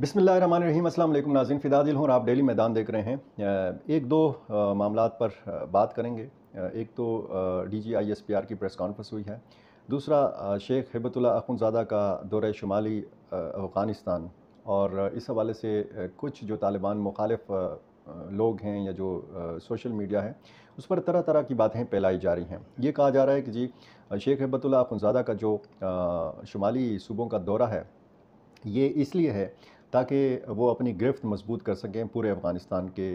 بسم اللہ الرحمن الرحیم السلام علیکم ناظرین فدا دل ہوں آپ ڈیلی میدان دیکھ رہے ہیں ایک دو معاملات پر بات کریں گے ایک تو D G I S P R کی پریس کانفرنس ہوئی ہے دوسرا شیخ حبت اللہ اخنزادہ زادہ کا دورہ شمالی افغانستان اور اس حوالے سے کچھ جو طالبان مخالف لوگ ہیں یا جو سوشل میڈیا ہے اس پر طرح طرح کی باتیں پھیلائی جا رہی ہیں یہ کہا جا رہا ہے کہ جی شیخ حبت اللہ اخنزادہ کا جو شمالی صوبوں کا دورہ ہے یہ اس لیے ہے تاکہ وہ اپنی گرفت مضبوط کر سکیں پورے افغانستان کے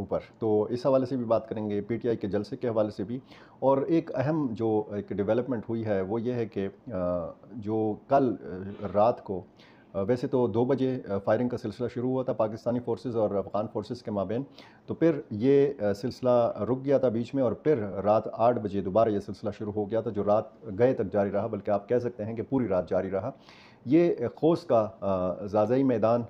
اوپر تو اس حوالے سے بھی بات کریں گے پی ٹی آئی کے جلسے کے حوالے سے بھی اور ایک اہم جو ایک ڈیولپمنٹ ہوئی ہے وہ یہ ہے کہ جو کل رات کو ویسے تو دو بجے فائرنگ کا سلسلہ شروع ہوا تھا پاکستانی فورسز اور افغان فورسز کے مابین تو پھر یہ سلسلہ رک گیا تھا بیچ میں اور پھر رات آٹھ بجے دوبارہ یہ سلسلہ شروع ہو گیا تھا جو رات گئے تک جاری رہا بلکہ آپ کہہ سکتے ہیں کہ پوری رات جاری رہا یہ کھوس کا زازائی میدان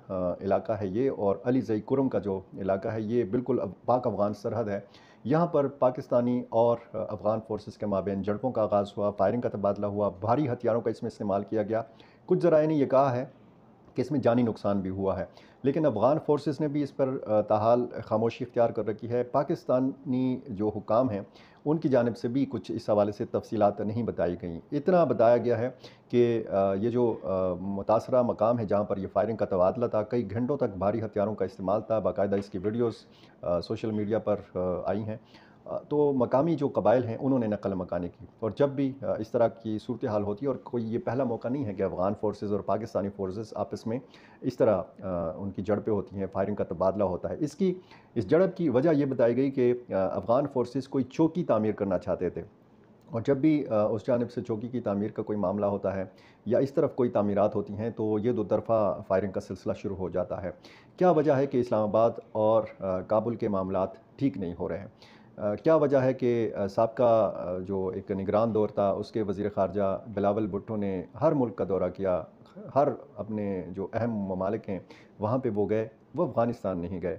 علاقہ ہے یہ اور علی زئی کرم کا جو علاقہ ہے یہ بالکل پاک افغان سرحد ہے یہاں پر پاکستانی اور افغان فورسز کے مابین جھڑپوں کا آغاز ہوا فائرنگ کا تبادلہ ہوا بھاری ہتھیاروں کا اس میں استعمال کیا گیا کچھ ذرائع نے یہ کہا ہے کہ اس میں جانی نقصان بھی ہوا ہے لیکن افغان فورسز نے بھی اس پر تاحال خاموشی اختیار کر رکھی ہے پاکستانی جو حکام ہیں ان کی جانب سے بھی کچھ اس حوالے سے تفصیلات نہیں بتائی گئیں اتنا بتایا گیا ہے کہ یہ جو متاثرہ مقام ہے جہاں پر یہ فائرنگ کا تبادلہ تھا کئی گھنٹوں تک بھاری ہتھیاروں کا استعمال تھا باقاعدہ اس کی ویڈیوز سوشل میڈیا پر آئی ہیں تو مقامی جو قبائل ہیں انہوں نے نقل مکانی کی اور جب بھی اس طرح کی صورتحال ہوتی ہے اور کوئی یہ پہلا موقع نہیں ہے کہ افغان فورسز اور پاکستانی فورسز آپس میں اس طرح ان کی جڑ پہ ہوتی ہیں فائرنگ کا تبادلہ ہوتا ہے اس کی اس جڑپ کی وجہ یہ بتائی گئی کہ افغان فورسز کوئی چوکی تعمیر کرنا چاہتے تھے اور جب بھی اس جانب سے چوکی کی تعمیر کا کوئی معاملہ ہوتا ہے یا اس طرف کوئی تعمیرات ہوتی ہیں تو یہ دو طرفہ فائرنگ کا سلسلہ شروع ہو جاتا ہے کیا وجہ ہے کہ اسلام آباد اور کابل کے معاملات ٹھیک نہیں ہو رہے ہیں کیا وجہ ہے کہ سابقہ جو ایک نگران دور تھا اس کے وزیر خارجہ بلاول بھٹو نے ہر ملک کا دورہ کیا ہر اپنے جو اہم ممالک ہیں وہاں پہ وہ گئے وہ افغانستان نہیں گئے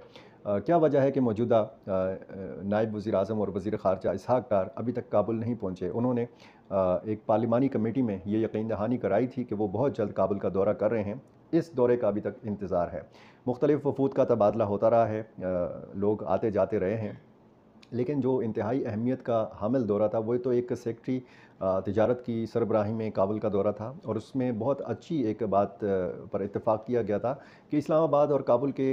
کیا وجہ ہے کہ موجودہ نائب وزیر اعظم اور وزیر خارجہ اسحاق ڈار ابھی تک کابل نہیں پہنچے انہوں نے ایک پارلیمانی کمیٹی میں یہ یقین دہانی کرائی تھی کہ وہ بہت جلد کابل کا دورہ کر رہے ہیں اس دورے کا ابھی تک انتظار ہے مختلف وفود کا تبادلہ ہوتا رہا ہے لوگ آتے جاتے رہے ہیں لیکن جو انتہائی اہمیت کا حامل دورہ تھا وہ تو ایک سیکٹری تجارت کی سربراہی میں کابل کا دورہ تھا اور اس میں بہت اچھی ایک بات پر اتفاق کیا گیا تھا کہ اسلام آباد اور کابل کے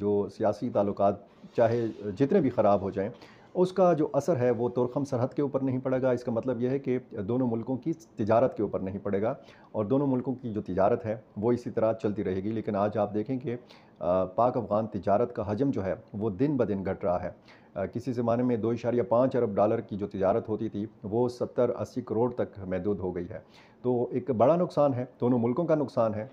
جو سیاسی تعلقات چاہے جتنے بھی خراب ہو جائیں اس کا جو اثر ہے وہ ترخم سرحد کے اوپر نہیں پڑے گا اس کا مطلب یہ ہے کہ دونوں ملکوں کی تجارت کے اوپر نہیں پڑے گا اور دونوں ملکوں کی جو تجارت ہے وہ اسی طرح چلتی رہے گی لیکن آج آپ دیکھیں کہ پاک افغان تجارت کا حجم جو ہے وہ دن بہ دن گھٹ رہا ہے کسی زمانے میں دو اشاریہ پانچ ارب ڈالر کی جو تجارت ہوتی تھی وہ ستر اسی کروڑ تک محدود ہو گئی ہے تو ایک بڑا نقصان ہے دونوں ملکوں کا نقصان ہے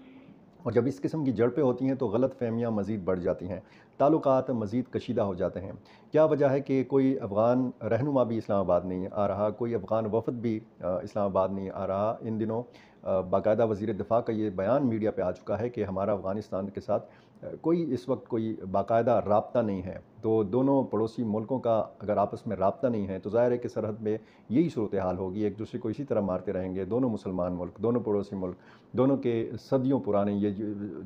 اور جب اس قسم کی جڑ پہ ہوتی ہیں تو غلط فہمیاں مزید بڑھ جاتی ہیں تعلقات مزید کشیدہ ہو جاتے ہیں کیا وجہ ہے کہ کوئی افغان رہنما بھی اسلام آباد نہیں آ رہا کوئی افغان وفد بھی اسلام آباد نہیں آ رہا ان دنوں باقاعدہ وزیر دفاع کا یہ بیان میڈیا پہ آ چکا ہے کہ ہمارا افغانستان کے ساتھ کوئی اس وقت کوئی باقاعدہ رابطہ نہیں ہے تو دونوں پڑوسی ملکوں کا اگر آپس میں رابطہ نہیں ہے تو ظاہر ہے کہ سرحد میں یہی صورتحال ہوگی ایک دوسرے کو اسی طرح مارتے رہیں گے دونوں مسلمان ملک دونوں پڑوسی ملک دونوں کے صدیوں پرانے یہ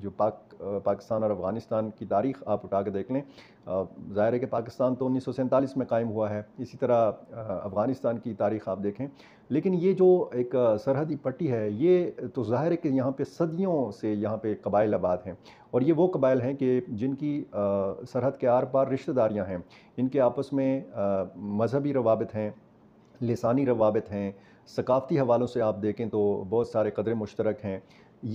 جو پاک پاکستان اور افغانستان کی تاریخ آپ اٹھا کے دیکھ لیں ظاہر ہے کہ پاکستان تو انیس سو سینتالیس میں قائم ہوا ہے اسی طرح افغانستان کی تاریخ آپ دیکھیں لیکن یہ جو ایک سرحدی پٹی ہے یہ تو ظاہر ہے کہ یہاں پہ صدیوں سے یہاں پہ قبائل آباد ہیں اور یہ وہ قبائل ہیں کہ جن کی سرحد کے آر پار رش رشتہ داریاں ہیں ان کے آپس میں مذہبی روابط ہیں لسانی روابط ہیں ثقافتی حوالوں سے آپ دیکھیں تو بہت سارے قدرے مشترک ہیں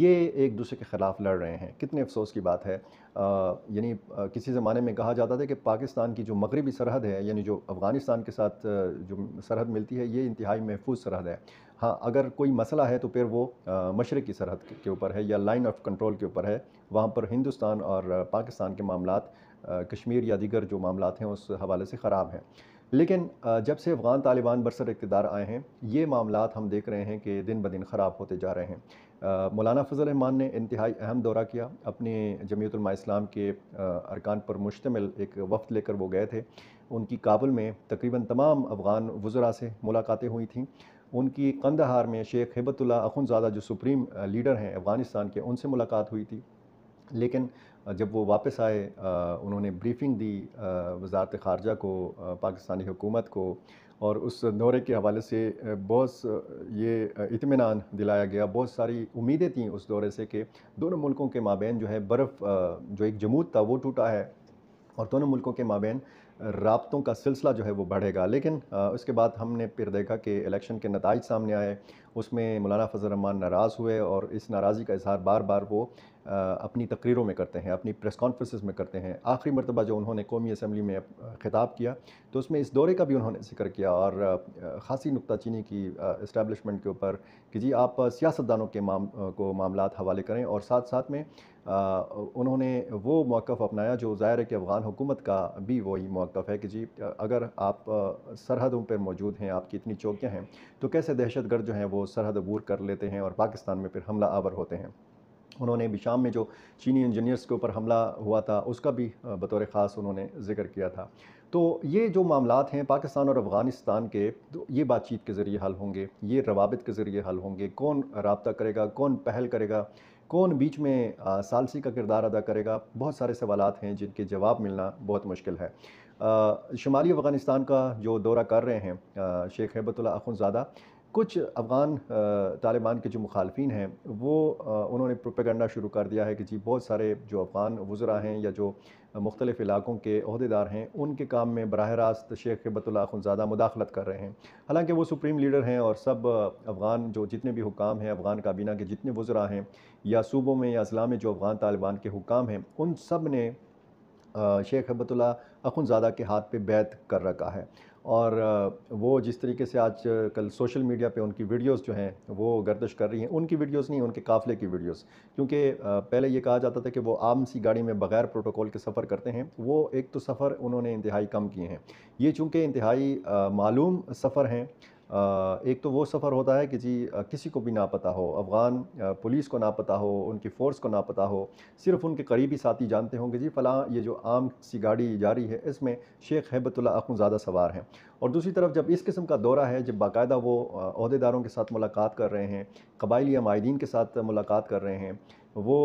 یہ ایک دوسرے کے خلاف لڑ رہے ہیں کتنے افسوس کی بات ہے یعنی کسی زمانے میں کہا جاتا تھا کہ پاکستان کی جو مغربی سرحد ہے یعنی جو افغانستان کے ساتھ جو سرحد ملتی ہے یہ انتہائی محفوظ سرحد ہے ہاں اگر کوئی مسئلہ ہے تو پھر وہ مشرقی سرحد کے اوپر ہے یا لائن آف کنٹرول کے اوپر ہے وہاں پر ہندوستان اور پاکستان کے معاملات کشمیر یا دیگر جو معاملات ہیں اس حوالے سے خراب ہیں لیکن جب سے افغان طالبان برسر اقتدار آئے ہیں یہ معاملات ہم دیکھ رہے ہیں کہ دن بہ دن خراب ہوتے جا رہے ہیں مولانا فضل احمان نے انتہائی اہم دورہ کیا اپنے جمعیت علماء اسلام کے ارکان پر مشتمل ایک وقت لے کر وہ گئے تھے ان کی کابل میں تقریباً تمام افغان وزراء سے ملاقاتیں ہوئی تھیں ان کی قندہار میں شیخ حبت اللہ اخنزادہ جو سپریم لیڈر ہیں افغانستان کے ان سے ملاقات ہوئی تھی لیکن جب وہ واپس آئے انہوں نے بریفنگ دی وزارت خارجہ کو پاکستانی حکومت کو اور اس دورے کے حوالے سے بہت یہ اطمینان دلایا گیا بہت ساری امیدیں تھیں اس دورے سے کہ دونوں ملکوں کے مابین جو ہے برف جو ایک جمود تھا وہ ٹوٹا ہے اور دونوں ملکوں کے مابین رابطوں کا سلسلہ جو ہے وہ بڑھے گا لیکن اس کے بعد ہم نے پھر دیکھا کہ الیکشن کے نتائج سامنے آئے اس میں مولانا فضل الرحمان ناراض ہوئے اور اس ناراضی کا اظہار بار بار وہ اپنی تقریروں میں کرتے ہیں اپنی پریس کانفرنسز میں کرتے ہیں آخری مرتبہ جو انہوں نے قومی اسمبلی میں خطاب کیا تو اس میں اس دورے کا بھی انہوں نے ذکر کیا اور خاصی نکتہ چینی کی اسٹیبلشمنٹ کے اوپر کہ جی آپ سیاستدانوں کے معام کو معاملات حوالے کریں اور ساتھ ساتھ میں انہوں نے وہ موقف اپنایا جو ظاہر ہے کہ افغان حکومت کا بھی وہی موقف ہے کہ جی اگر آپ سرحدوں پر موجود ہیں آپ کی اتنی چوکیاں ہیں تو کیسے دہشت گرد جو ہیں وہ وہ سرحد عبور کر لیتے ہیں اور پاکستان میں پھر حملہ آور ہوتے ہیں انہوں نے بشام میں جو چینی انجینئرز کے اوپر حملہ ہوا تھا اس کا بھی بطور خاص انہوں نے ذکر کیا تھا تو یہ جو معاملات ہیں پاکستان اور افغانستان کے تو یہ بات چیت کے ذریعے حل ہوں گے یہ روابط کے ذریعے حل ہوں گے کون رابطہ کرے گا کون پہل کرے گا کون بیچ میں سالسی کا کردار ادا کرے گا بہت سارے سوالات ہیں جن کے جواب ملنا بہت مشکل ہے شمالی افغانستان کا جو دورہ کر رہے ہیں شیخ حیبت اللہ اخنزادہ کچھ افغان طالبان کے جو مخالفین ہیں وہ انہوں نے پروپیگنڈا شروع کر دیا ہے کہ جی بہت سارے جو افغان وزراء ہیں یا جو مختلف علاقوں کے عہدیدار ہیں ان کے کام میں براہ راست شیخ بت اللہ خنزادہ مداخلت کر رہے ہیں حالانکہ وہ سپریم لیڈر ہیں اور سب افغان جو جتنے بھی حکام ہیں افغان کابینہ کے جتنے وزراء ہیں یا صوبوں میں یا میں جو افغان طالبان کے حکام ہیں ان سب نے شیخ حبت اللہ زادہ کے ہاتھ پہ بیت کر رکھا ہے اور وہ جس طریقے سے آج کل سوشل میڈیا پہ ان کی ویڈیوز جو ہیں وہ گردش کر رہی ہیں ان کی ویڈیوز نہیں ان کے قافلے کی ویڈیوز کیونکہ پہلے یہ کہا جاتا تھا کہ وہ عام سی گاڑی میں بغیر پروٹوکول کے سفر کرتے ہیں وہ ایک تو سفر انہوں نے انتہائی کم کیے ہیں یہ چونکہ انتہائی معلوم سفر ہیں ایک تو وہ سفر ہوتا ہے کہ جی کسی کو بھی نہ پتہ ہو افغان پولیس کو نہ پتہ ہو ان کی فورس کو نہ پتہ ہو صرف ان کے قریبی ساتھی جانتے ہوں کہ جی فلاں یہ جو عام سی گاڑی جاری ہے اس میں شیخ حیبت اللہ اخن زیادہ سوار ہیں اور دوسری طرف جب اس قسم کا دورہ ہے جب باقاعدہ وہ عہدے داروں کے ساتھ ملاقات کر رہے ہیں قبائلی یا کے ساتھ ملاقات کر رہے ہیں وہ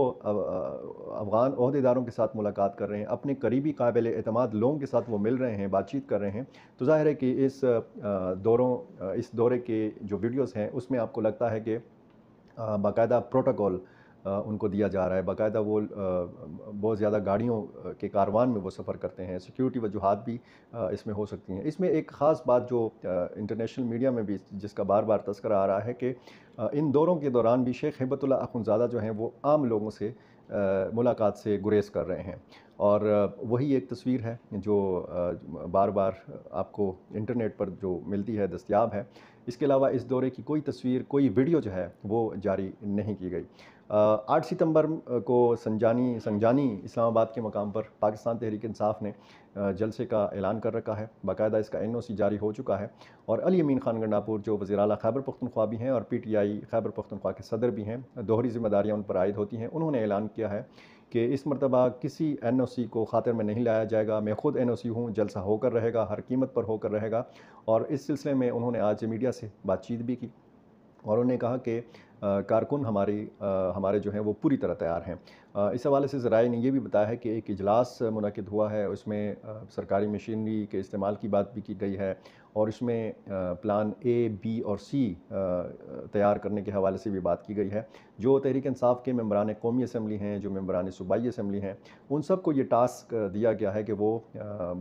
افغان عہدیداروں کے ساتھ ملاقات کر رہے ہیں اپنے قریبی قابل اعتماد لوگوں کے ساتھ وہ مل رہے ہیں بات چیت کر رہے ہیں تو ظاہر ہے کہ اس دوروں اس دورے کے جو ویڈیوز ہیں اس میں آپ کو لگتا ہے کہ باقاعدہ پروٹوکول ان کو دیا جا رہا ہے باقاعدہ وہ بہت زیادہ گاڑیوں کے کاروان میں وہ سفر کرتے ہیں سیکیورٹی وجوہات بھی اس میں ہو سکتی ہیں اس میں ایک خاص بات جو انٹرنیشنل میڈیا میں بھی جس کا بار بار تذکرہ آ رہا ہے کہ ان دوروں کے دوران بھی شیخ حبت اللہ اخنزادہ جو ہیں وہ عام لوگوں سے ملاقات سے گریز کر رہے ہیں اور وہی ایک تصویر ہے جو بار بار آپ کو انٹرنیٹ پر جو ملتی ہے دستیاب ہے اس کے علاوہ اس دورے کی کوئی تصویر کوئی ویڈیو جو ہے وہ جاری نہیں کی گئی آٹھ ستمبر کو سنجانی سنجانی اسلام آباد کے مقام پر پاکستان تحریک انصاف نے جلسے کا اعلان کر رکھا ہے باقاعدہ اس کا این او سی جاری ہو چکا ہے اور علی امین خان گنڈاپور جو وزیر اعلیٰ خیبر پختونخوا بھی ہیں اور پی ٹی آئی خیبر پختونخوا کے صدر بھی ہیں دوہری ذمہ داریاں ان پر عائد ہوتی ہیں انہوں نے اعلان کیا ہے کہ اس مرتبہ کسی این او سی کو خاطر میں نہیں لایا جائے گا میں خود این او سی ہوں جلسہ ہو کر رہے گا ہر قیمت پر ہو کر رہے گا اور اس سلسلے میں انہوں نے آج میڈیا سے بات چیت بھی کی اور انہوں نے کہا کہ کارکن ہماری ہمارے جو ہیں وہ پوری طرح تیار ہیں اس حوالے سے ذرائع نے یہ بھی بتایا ہے کہ ایک اجلاس منعقد ہوا ہے اس میں سرکاری مشینری کے استعمال کی بات بھی کی گئی ہے اور اس میں پلان اے بی اور سی تیار کرنے کے حوالے سے بھی بات کی گئی ہے جو تحریک انصاف کے ممبران قومی اسمبلی ہیں جو ممبران صوبائی اسمبلی ہیں ان سب کو یہ ٹاسک دیا گیا ہے کہ وہ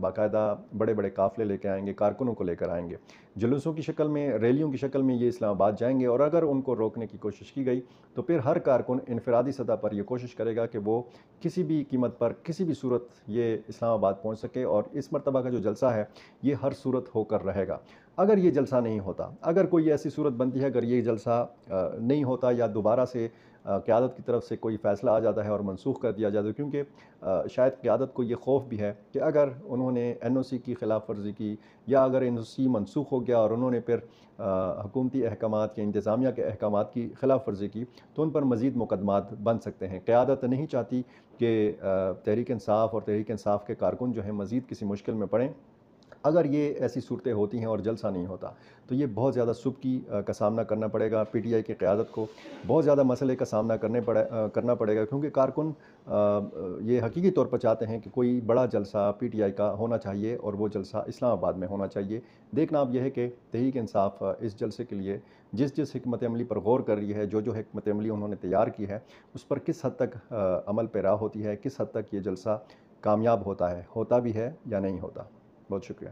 باقاعدہ بڑے بڑے قافلے لے کے آئیں گے کارکنوں کو لے کر آئیں گے جلوسوں کی شکل میں ریلیوں کی شکل میں یہ اسلام آباد جائیں گے اور اگر ان کو روکنے کی کوشش کی گئی تو پھر ہر کارکن انفرادی سطح پر یہ کوشش کرے گا کہ وہ کسی بھی قیمت پر کسی بھی صورت یہ اسلام آباد پہنچ سکے اور اس مرتبہ کا جو جلسہ ہے یہ ہر صورت ہو کر رہے گا اگر یہ جلسہ نہیں ہوتا اگر کوئی ایسی صورت بنتی ہے اگر یہ جلسہ نہیں ہوتا یا دوبارہ سے قیادت کی طرف سے کوئی فیصلہ آ جاتا ہے اور منسوخ کر دیا جاتا ہے کیونکہ شاید قیادت کو یہ خوف بھی ہے کہ اگر انہوں نے این او سی کی خلاف ورزی کی یا اگر این او سی منسوخ ہو گیا اور انہوں نے پھر حکومتی احکامات یا انتظامیہ کے احکامات کی خلاف ورزی کی تو ان پر مزید مقدمات بن سکتے ہیں قیادت نہیں چاہتی کہ تحریک انصاف اور تحریک انصاف کے کارکن جو ہیں مزید کسی مشکل میں پڑیں اگر یہ ایسی صورتیں ہوتی ہیں اور جلسہ نہیں ہوتا تو یہ بہت زیادہ صبح کی کا سامنا کرنا پڑے گا پی ٹی آئی کی قیادت کو بہت زیادہ مسئلے کا سامنا کرنے پڑے کرنا پڑے گا کیونکہ کارکن یہ حقیقی طور پر چاہتے ہیں کہ کوئی بڑا جلسہ پی ٹی آئی کا ہونا چاہیے اور وہ جلسہ اسلام آباد میں ہونا چاہیے دیکھنا اب یہ ہے کہ تحریک انصاف اس جلسے کے لیے جس جس حکمت عملی پر غور کر رہی ہے جو جو حکمت عملی انہوں نے تیار کی ہے اس پر کس حد تک عمل پیرا ہوتی ہے کس حد تک یہ جلسہ کامیاب ہوتا ہے ہوتا بھی ہے یا نہیں ہوتا بہت شکریہ